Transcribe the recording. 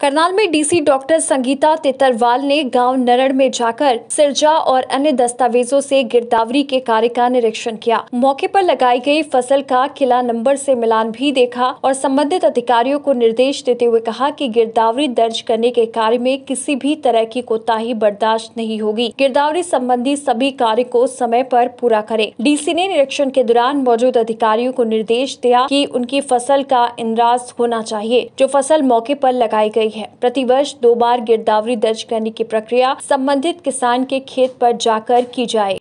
करनाल में DC doctor Sangeeta Tetarwal ने गांव नरड़ में जाकर सिरजा और अन्य दस्तावेजों से गिरदावरी के कार्य का निरीक्षण किया मौके पर लगाई गई फसल का किला नंबर से मिलान भी देखा और संबंधित अधिकारियों को निर्देश देते हुए कहा कि गिरदावरी दर्ज करने के कार्य में किसी भी तरह की कोताही बर्दाश्त नहीं होगी गिरदावरी संबंधी सभी कार्य को समय पर पूरा करे डीसी ने निरीक्षण के दौरान मौजूद अधिकारियों को निर्देश दिया की उनकी फसल का इंदिराज होना चाहिए जो फसल मौके पर लगाई गई गई है प्रतिवर्ष दो बार गिरदावरी दर्ज करने की प्रक्रिया संबंधित किसान के खेत पर जाकर की जाए